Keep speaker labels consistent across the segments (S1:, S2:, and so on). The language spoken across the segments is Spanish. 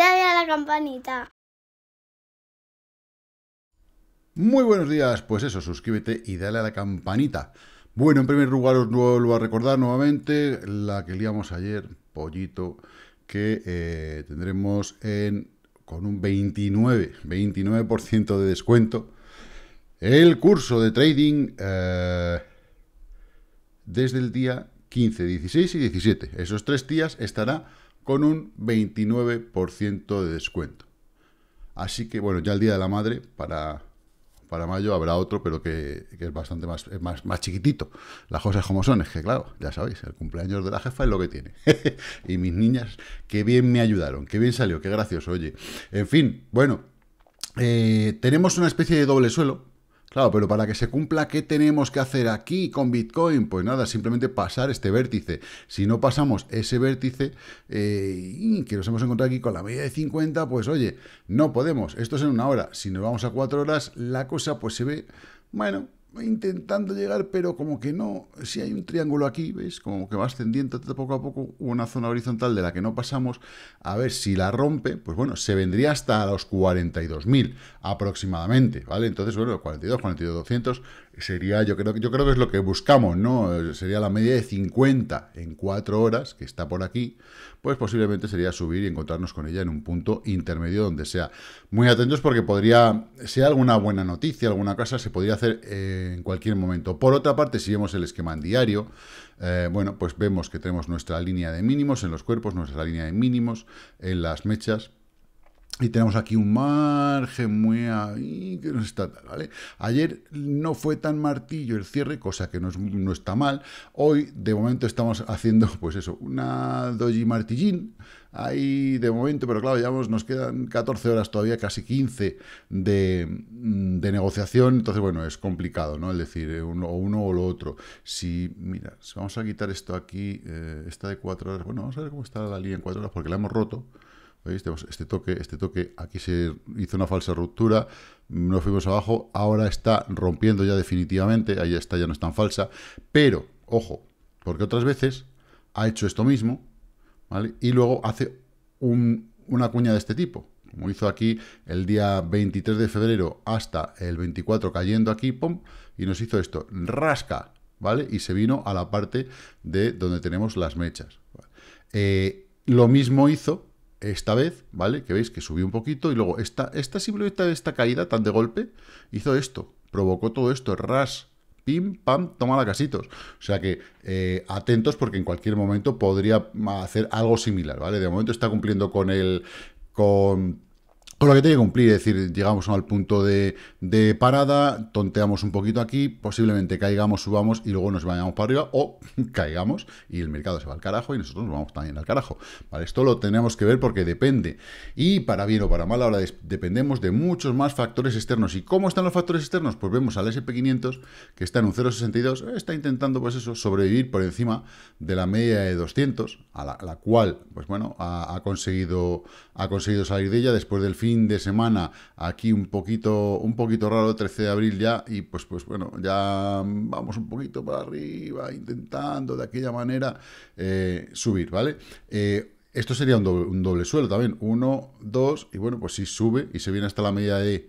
S1: dale a la campanita. Muy buenos días, pues eso, suscríbete y dale a la campanita. Bueno, en primer lugar os vuelvo a recordar nuevamente la que liamos ayer, pollito, que eh, tendremos en, con un 29, 29% de descuento el curso de trading eh, desde el día 15, 16 y 17. Esos tres días estará con un 29% de descuento. Así que, bueno, ya el Día de la Madre para, para mayo habrá otro, pero que, es bastante más, más, más chiquitito. Las cosas como son, es que, claro, ya sabéis, el cumpleaños de la jefa es lo que tiene. y mis niñas, qué bien me ayudaron, qué bien salió, qué gracioso, oye. En fin, bueno, eh, tenemos una especie de doble suelo, Claro, pero para que se cumpla, ¿qué tenemos que hacer aquí con Bitcoin? Pues nada, simplemente pasar este vértice. Si no pasamos ese vértice eh, que nos hemos encontrado aquí con la media de 50, pues oye, no podemos. Esto es en una hora. Si nos vamos a cuatro horas, la cosa pues se ve, bueno, intentando llegar, pero como que no. Si hay un triángulo aquí, ¿ves? Como que va ascendiendo poco a poco una zona horizontal de la que no pasamos. A ver si la rompe, pues bueno, se vendría hasta los 42.000 aproximadamente, ¿vale? Entonces, bueno, 42, 42.200 sería, yo creo, yo creo que es lo que buscamos, ¿no? Sería la media de 50 en 4 horas, que está por aquí, pues posiblemente sería subir y encontrarnos con ella en un punto intermedio donde sea. Muy atentos porque podría, sea alguna buena noticia, alguna cosa, se podría hacer... Eh, en cualquier momento. Por otra parte, si vemos el esquema en diario, eh, bueno, pues vemos que tenemos nuestra línea de mínimos en los cuerpos, nuestra línea de mínimos en las mechas, y tenemos aquí un margen muy ahí que no está ¿vale? Ayer no fue tan martillo el cierre, cosa que no, está mal. Hoy, de momento, estamos haciendo, pues eso, una doji martillín. Ahí, de momento, pero claro, ya nos quedan 14 horas todavía, casi 15 de, negociación. Entonces, bueno, es complicado, ¿no? Es decir, eh, uno, uno, o lo otro. Si, mira, vamos a quitar esto aquí, eh, Está de 4 horas. Bueno, vamos a ver cómo está la línea en 4 horas, porque la hemos roto. ¿Veis? Pues este toque, este toque, aquí se hizo una falsa ruptura, nos fuimos abajo, ahora está rompiendo ya definitivamente, ahí está, ya no es tan falsa, pero, ojo, porque otras veces ha hecho esto mismo, ¿vale? Y luego hace una cuña de este tipo, como hizo aquí el día 23 de febrero hasta el 24 cayendo aquí, pum, y nos hizo esto, rasca, ¿vale? Y se vino a la parte de donde tenemos las mechas. Eh, lo mismo hizo esta vez, ¿vale? Que veis que subió un poquito y luego esta, esta simplemente esta caída tan de golpe hizo esto, provocó todo esto, ras, pim, pam, toma la casitos. O sea que eh, atentos porque en cualquier momento podría hacer algo similar, ¿vale? De momento está cumpliendo con el... con con lo que tiene que cumplir, es decir, llegamos al punto de, parada, tonteamos un poquito aquí, posiblemente caigamos, subamos y luego nos vayamos para arriba o caigamos y el mercado se va al carajo y nosotros nos vamos también al carajo. Esto lo tenemos que ver porque depende y para bien o para mal ahora dependemos de muchos más factores externos. ¿Y cómo están los factores externos? Pues vemos al SP500 que está en un 0,62, está intentando pues eso, sobrevivir por encima de la media de 200, a la, cual pues bueno, conseguido, ha conseguido salir de ella después del fin de semana aquí un poquito, un poquito raro, 13 de abril ya, y pues, pues bueno, ya vamos un poquito para arriba, intentando de aquella manera eh, subir, ¿vale? Eh, esto sería un doble, un doble, suelo también, uno, dos, y bueno, pues si sube y se viene hasta la media de...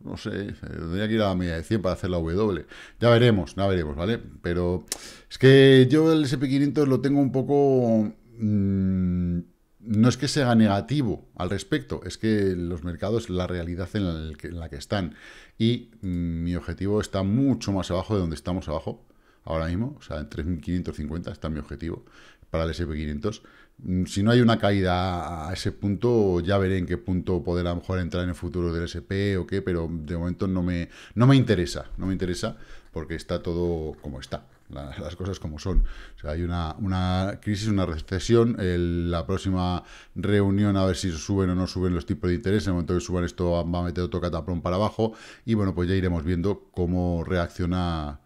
S1: no sé, tendría que ir a la media de 100 para hacer la W. Ya veremos, ya veremos, ¿vale? Pero es que yo el SP500 lo tengo un poco... Mm, no es que sea negativo al respecto, es que los mercados, la realidad en la que, están. Y mm, mi objetivo está mucho más abajo de donde estamos abajo ahora mismo, o sea, en 3.550 está mi objetivo para el SP500. Mm, si no hay una caída a ese punto, ya veré en qué punto poder a lo mejor entrar en el futuro del SP o qué, pero de momento no me, no me interesa, no me interesa porque está todo como está, las cosas como son. O hay una, una crisis, una recesión, la próxima reunión a ver si suben o no suben los tipos de interés, en el momento que suban esto va a meter otro cataplón para abajo y bueno, pues ya iremos viendo cómo reacciona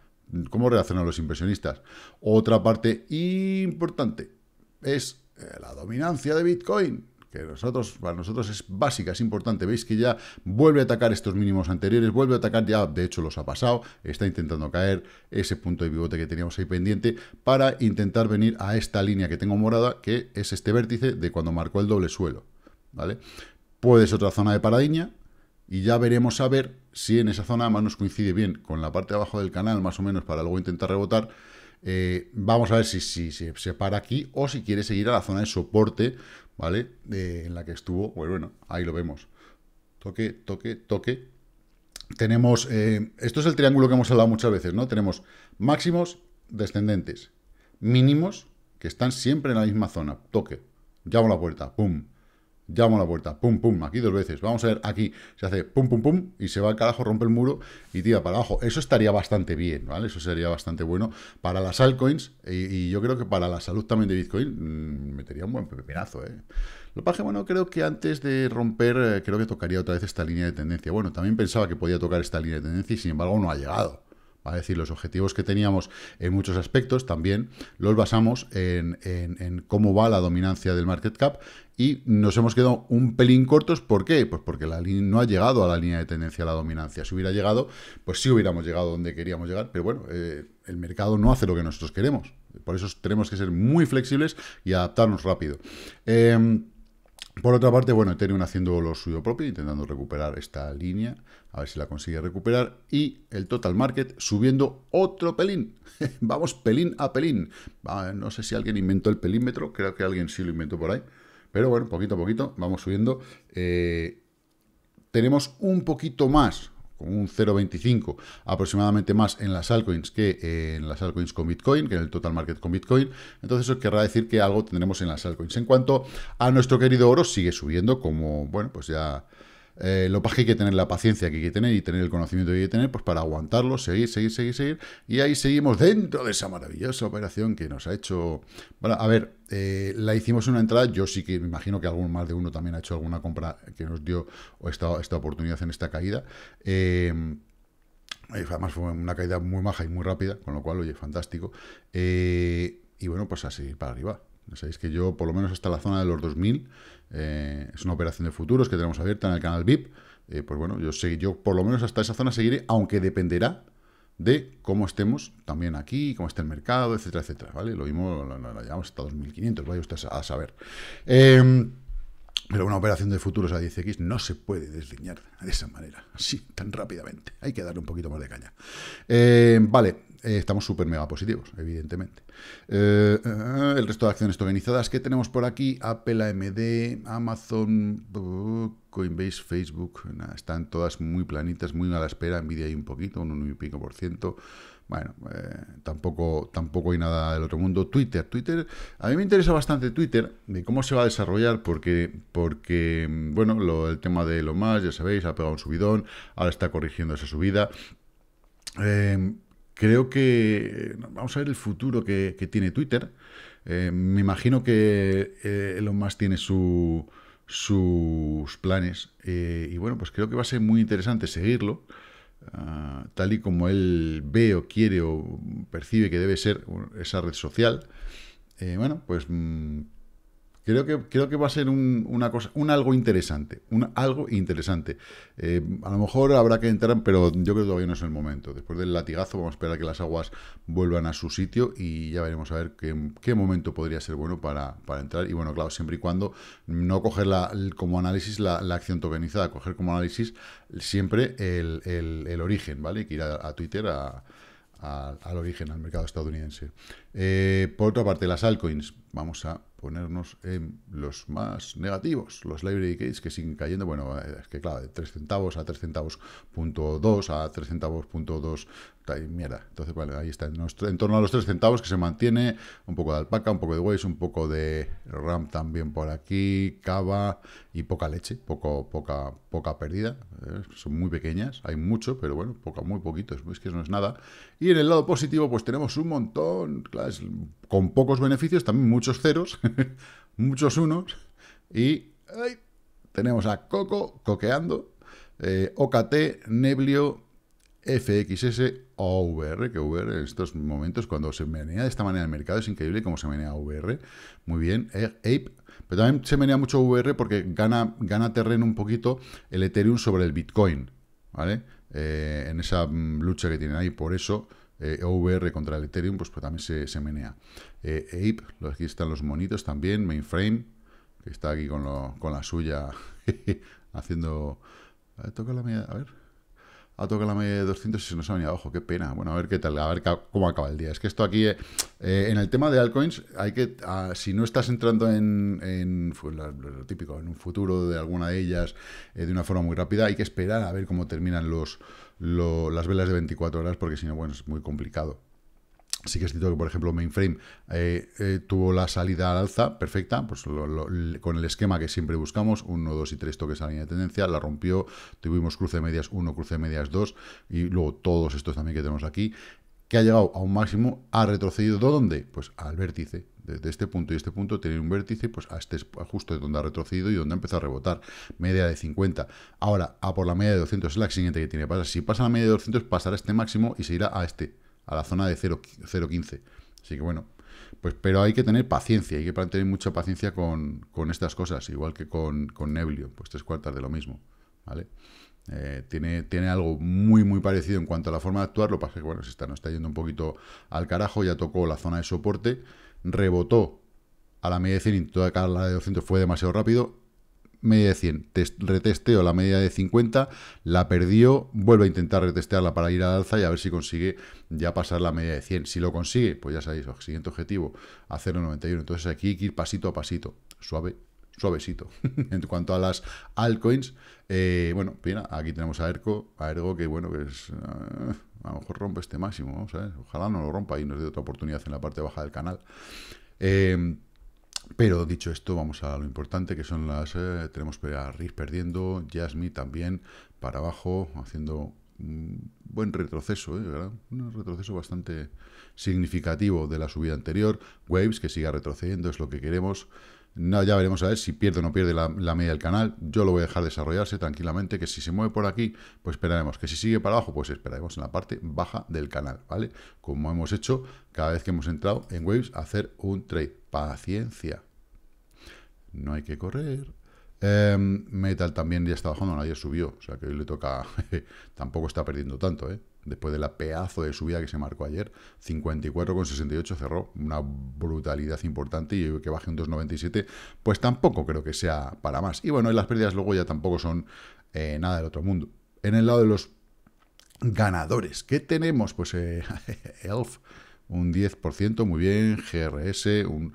S1: ¿Cómo reaccionan los impresionistas? Otra parte importante es eh, la dominancia de Bitcoin, que para nosotros es básica, es importante. Veis que ya vuelve a atacar estos mínimos anteriores, vuelve a atacar ya, de hecho los ha pasado, está intentando caer ese punto de pivote que teníamos ahí pendiente para intentar venir a esta línea que tengo morada, que es este vértice de cuando marcó el doble suelo. ¿vale? Puede ser otra zona de paradigma y ya veremos a ver si en esa zona más nos coincide bien con la parte de abajo del canal, más o menos, para luego intentar rebotar. Eh, vamos a ver si, si, se para aquí o si quiere seguir a la zona de soporte, ¿vale? en la que estuvo, pues bueno, ahí lo vemos. Toque, toque, toque. Tenemos, eh, esto es el triángulo que hemos hablado muchas veces, ¿no? Tenemos máximos descendentes, mínimos, que están siempre en la misma zona, toque, llamo la puerta, pum, llamo a la puerta, pum, pum, aquí dos veces, vamos a ver, aquí se hace pum, pum, pum, y se va al carajo, rompe el muro y tira para abajo. Eso estaría bastante bien, ¿vale? Eso sería bastante bueno para las altcoins y, yo creo que para la salud también de Bitcoin mm, metería un buen pepinazo, ¿eh? Lo paje, bueno, creo que antes de romper, eh, creo que tocaría otra vez esta línea de tendencia. Bueno, también pensaba que podía tocar esta línea de tendencia y sin embargo no ha llegado. Es decir, los objetivos que teníamos en muchos aspectos también los basamos en, cómo va la dominancia del market cap y nos hemos quedado un pelín cortos. ¿Por qué? Pues porque la línea no ha llegado a la línea de tendencia a la dominancia. Si hubiera llegado, pues sí hubiéramos llegado donde queríamos llegar, pero bueno, eh, el mercado no hace lo que nosotros queremos. Por eso tenemos que ser muy flexibles y adaptarnos rápido. Em, por otra parte, bueno, Ethereum haciendo lo suyo propio, intentando recuperar esta línea, a ver si la consigue recuperar, y el total market subiendo otro pelín. Vamos pelín a pelín. Ah, no sé si alguien inventó el pelímetro, creo que alguien sí lo inventó por ahí, pero bueno, poquito a poquito vamos subiendo. Eh, tenemos un poquito más, un 0,25 aproximadamente más en las altcoins que eh, en las altcoins con Bitcoin, que en el total market con Bitcoin. Entonces eso querrá decir que algo tendremos en las altcoins. En cuanto a nuestro querido oro, sigue subiendo como, bueno, pues ya... Eh, lo que pasa es que hay que tener la paciencia que hay que tener y tener el conocimiento que hay que tener pues para aguantarlo, seguir, seguir, seguir, seguir. Y ahí seguimos dentro de esa maravillosa operación que nos ha hecho... Bueno, a ver, eh, la hicimos una entrada, yo sí que me imagino que algún más de uno también ha hecho alguna compra que nos dio esta, esta oportunidad en esta caída. Eh, además fue una caída muy maja y muy rápida, con lo cual, oye, fantástico. y bueno, pues a seguir para arriba sabéis que yo, por lo menos hasta la zona de los 2000, eh, es una operación de futuros que tenemos abierta en el canal VIP. Eh, pues bueno, yo, sé, yo por lo menos hasta esa zona seguiré, aunque dependerá de cómo estemos también aquí, cómo está el mercado, etcétera, etcétera, ¿vale? Lo vimos la llevamos hasta 2.500, vaya usted a saber. Em, pero una operación de futuros a 10X no se puede desliñar de esa manera, así, tan rápidamente. Hay que darle un poquito más de caña. Em, vale, eh, estamos súper mega positivos, evidentemente. Eh, eh, el resto de acciones tokenizadas que tenemos por aquí, Apple, AMD, Amazon, Coinbase, Facebook, están todas muy planitas, muy a la espera, Envidia hay un poquito, un 1 y pico por ciento. Bueno, tampoco, tampoco hay nada del otro mundo. Twitter, Twitter, a mí me interesa bastante Twitter, de cómo se va a desarrollar, porque, porque bueno, el tema de lo más, ya sabéis, ha pegado un subidón, ahora está corrigiendo esa subida. Eh, creo que vamos a ver el futuro que, tiene Twitter. Eh, me imagino que eh, Elon Musk tiene sus planes eh, y bueno, pues creo que va a ser muy interesante seguirlo. Ah, tal y como él ve o quiere o percibe que debe ser esa red social, eh, bueno, pues mm, Creo que, creo que va a ser un, una cosa, un algo interesante, un algo interesante. Eh, a lo mejor habrá que entrar, pero yo creo que todavía no es el momento. Después del latigazo vamos a esperar que las aguas vuelvan a su sitio y ya veremos a ver qué, momento podría ser bueno para, entrar. Y bueno, claro, siempre y cuando no coger como análisis la, acción tokenizada, coger como análisis siempre el, origen, ¿vale? Que ir a, Twitter Al, origen, al mercado estadounidense. Eh, por otra parte, las altcoins, vamos a ponernos en los más negativos, los library gates que siguen cayendo, bueno, eh, es que claro, de 3 centavos a 3 centavos punto 2 a 3 centavos punto 2, mierda, entonces vale ahí está, en, en, torno a los 3 centavos que se mantiene, un poco de alpaca, un poco de wise un poco de RAM también por aquí, cava y poca leche, poco, poca, poca pérdida, ¿eh? son muy pequeñas, hay mucho, pero bueno, poca, muy poquito, es que no es nada, y en el lado positivo pues tenemos un montón, con pocos beneficios, también muchos ceros, muchos unos, y tenemos a Coco coqueando, eh, OKT, Neblio, FXS o VR, que VR en estos momentos, cuando se menea de esta manera el mercado, es increíble como se menea VR. Muy bien, eh, Ape. Pero también se menea mucho VR porque gana, gana terreno un poquito el Ethereum sobre el Bitcoin, ¿vale? Eh, en esa mm, lucha que tienen ahí. Por eso OVR eh, e contra el Ethereum, pues, pues, también se, se menea. Eh, Ape, aquí están los monitos también, Mainframe, que está aquí con, la suya, haciendo... A la media, a ver. Ha tocado la media de 200 y se nos ha venido abajo, qué pena. Bueno, a ver qué tal, a ver cómo acaba el día. Es que esto aquí, eh, eh, en el tema de altcoins, hay que, ah, si no estás entrando en, típico, en un futuro de alguna de ellas de una forma muy rápida, hay que esperar a ver cómo terminan los, las velas de 24 horas porque si no, bueno, es muy complicado. Sí que es cierto que, por ejemplo, Mainframe eh, eh, tuvo la salida al alza perfecta, pues con el esquema que siempre buscamos, 1, 2 y 3 toques a la línea de tendencia, la rompió, tuvimos cruce de medias 1, cruce de medias 2, y luego todos estos también que tenemos aquí que ha llegado a un máximo, ha retrocedido ¿dónde? Pues al vértice. Desde este punto y este punto tiene un vértice, pues a este justo de donde ha retrocedido y donde ha empezado a rebotar. Media de 50. Ahora, a por la media de 200 es la siguiente que tiene que pasar. Si pasa la media de 200, pasará este máximo y se irá a este, a la zona de 0,15. Así que bueno, pues pero hay que tener paciencia, hay que tener mucha paciencia con, con estas cosas, igual que con, con Neblio, pues tres cuartas de lo mismo. ¿Vale? Eh, tiene, tiene algo muy muy parecido en cuanto a la forma de actuar, lo que pasa es que bueno, se está, nos está yendo un poquito al carajo, ya tocó la zona de soporte, rebotó a la media de 100 y toda la de 200 fue demasiado rápido, media de 100, retesteo la media de 50, la perdió, vuelve a intentar retestearla para ir al alza y a ver si consigue ya pasar la media de 100. Si lo consigue, pues ya sabéis, el siguiente objetivo, a 91, Entonces aquí hay que ir pasito a pasito, suave suavecito. en cuanto a las altcoins, eh, bueno, mira, aquí tenemos a Ergo a Ergo, que bueno, que es... Eh, a lo mejor rompe este máximo, ojalá no lo rompa y nos dé otra oportunidad en la parte baja del canal. Eh, pero dicho esto, vamos a lo importante que son las... tenemos a RIS perdiendo, Jasmine también para abajo, haciendo un buen retroceso, ¿verdad? Un retroceso bastante significativo de la subida anterior. Waves que siga retrocediendo, es lo que queremos ya veremos a ver si pierde o no pierde la, la, media del canal. Yo lo voy a dejar desarrollarse tranquilamente, que si se mueve por aquí, pues esperaremos. Que si sigue para abajo, pues esperaremos en la parte baja del canal, ¿vale? Como hemos hecho cada vez que hemos entrado en Waves, hacer un trade. Paciencia. No hay que correr. Em, metal también ya está bajando, nadie subió, o sea que hoy le toca, tampoco está perdiendo tanto, ¿eh? después de la pedazo de subida que se marcó ayer, 54,68 cerró, una brutalidad importante y que baje un 2,97, pues tampoco creo que sea para más. Y bueno, las pérdidas luego ya tampoco son eh, nada del otro mundo. En el lado de los ganadores, ¿qué tenemos? Pues eh, ELF, un 10%, muy bien, GRS, un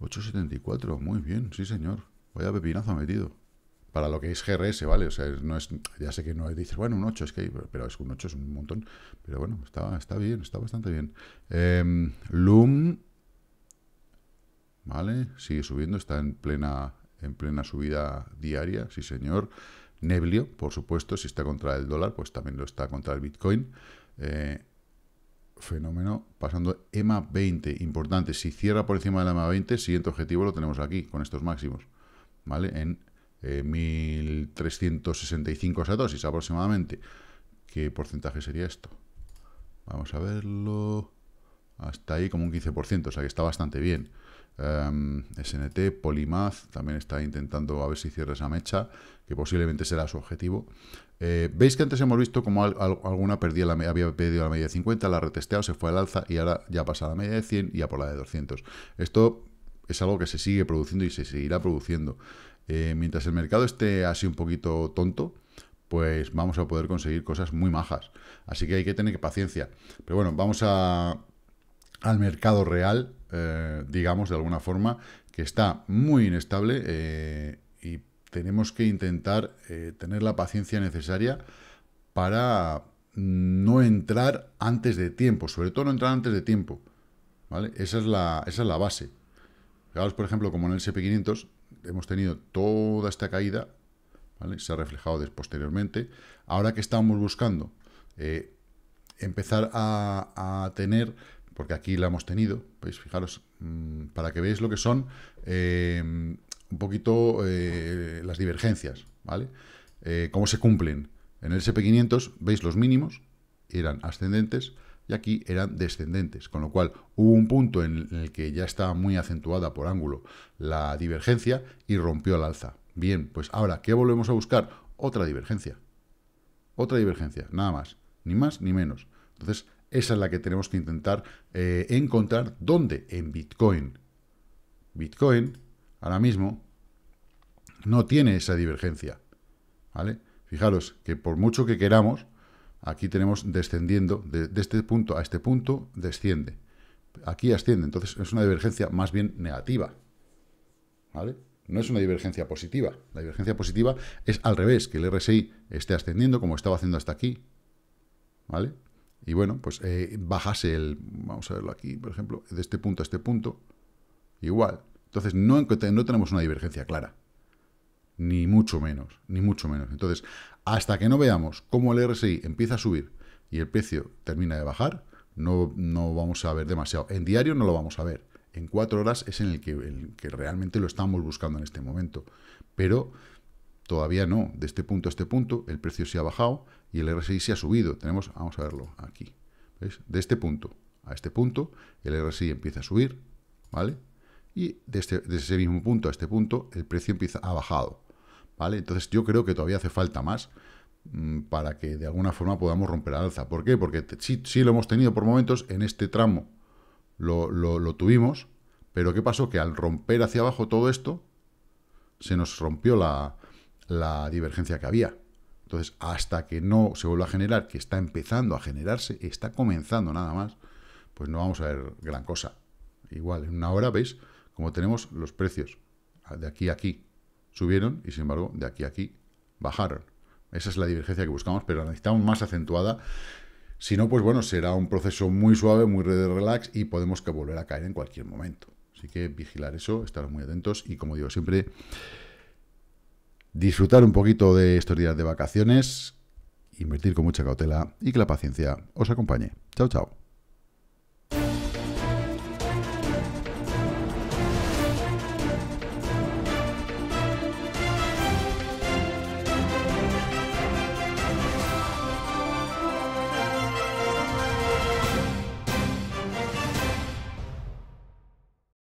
S1: 8,74, muy bien, sí señor. Vaya pepinazo metido. Para lo que es GRS, ¿vale? O sea, no es, ya sé que no dice bueno, un 8 es que hay, pero es que un 8 es un montón. Pero bueno, está, está bien, está bastante bien. Em, Loom, ¿vale? Sigue subiendo, está en plena, en plena subida diaria, sí señor. Neblio, por supuesto, si está contra el dólar, pues también lo está contra el Bitcoin. Eh, fenómeno. Pasando EMA 20, importante. Si cierra por encima de la EMA 20, siguiente objetivo lo tenemos aquí, con estos máximos. ¿vale? En 1365 eh, satosis aproximadamente. ¿Qué porcentaje sería esto? Vamos a verlo. Hasta ahí como un 15%, o sea que está bastante bien. Em, SNT, Polimath, también está intentando a ver si cierra esa mecha, que posiblemente será su objetivo. Eh, Veis que antes hemos visto como alguna había pedido la media de 50, la retesteado, se fue al alza y ahora ya pasa a la media de 100 y a por la de 200. Esto es algo que se sigue produciendo y se seguirá produciendo. Eh, mientras el mercado esté así un poquito tonto, pues vamos a poder conseguir cosas muy majas. Así que hay que tener paciencia. Pero bueno, vamos a, al mercado real, eh, digamos, de alguna forma, que está muy inestable eh, y tenemos que intentar tener la paciencia necesaria para no entrar antes de tiempo, sobre todo no entrar antes de tiempo. ¿vale? Esa es la, esa es la base. Fijaros, por ejemplo, como en el SP500 hemos tenido toda esta caída, se ha reflejado posteriormente. Ahora que estamos buscando eh, empezar a, tener, porque aquí la hemos tenido, veis pues fijaros, mm, para que veáis lo que son eh, un poquito eh, las divergencias, ¿vale? cómo se cumplen. En el SP500 veis los mínimos, eran ascendentes, y aquí eran descendentes, con lo cual hubo un punto en el que ya estaba muy acentuada por ángulo la divergencia y rompió el alza. Bien, pues ahora, ¿qué volvemos a buscar? Otra divergencia. Otra divergencia, nada más, ni más ni menos. Entonces, esa es la que tenemos que intentar eh, encontrar. ¿Dónde? En Bitcoin. Bitcoin, ahora mismo, no tiene esa divergencia. ¿Vale? Fijaros que por mucho que queramos, Aquí tenemos descendiendo, de, este punto a este punto, desciende. Aquí asciende, entonces es una divergencia más bien negativa. ¿Vale? No es una divergencia positiva. La divergencia positiva es al revés, que el RSI esté ascendiendo como estaba haciendo hasta aquí. ¿Vale? Y bueno, pues eh, bajase el, vamos a verlo aquí, por ejemplo, de este punto a este punto, igual. Entonces no, no tenemos una divergencia clara. Ni mucho menos, ni mucho menos. Entonces, hasta que no veamos cómo el RSI empieza a subir y el precio termina de bajar, no, no vamos a ver demasiado. En diario no lo vamos a ver. En cuatro horas es en el que, realmente lo estamos buscando en este momento. Pero todavía no. De este punto a este punto, el precio se ha bajado y el RSI se ha subido. Tenemos, vamos a verlo aquí. De este punto a este punto, el RSI empieza a subir, ¿vale? Y desde, este, ese mismo punto a este punto, el precio empieza a bajado. Entonces yo creo que todavía hace falta más mm, para que de alguna forma podamos romper alza. ¿Por qué? Porque sí, lo hemos tenido por momentos, en este tramo lo, lo, tuvimos, pero ¿qué pasó? Que al romper hacia abajo todo esto, se nos rompió la, la divergencia que había. Entonces, hasta que no se vuelva a generar, que está empezando a generarse, está comenzando nada más, pues no vamos a ver gran cosa. Igual, en una hora veis Como tenemos los precios de aquí a aquí, subieron y sin embargo de aquí a aquí bajaron. Esa es la divergencia que buscamos, pero la necesitamos más acentuada. Si no, pues bueno, será un proceso muy suave, muy de relax y podemos volver a caer en cualquier momento. Así que vigilar eso, estar muy atentos y como digo siempre, disfrutar un poquito de estos días de vacaciones, invertir con mucha cautela y que la paciencia os acompañe. Chao, chao.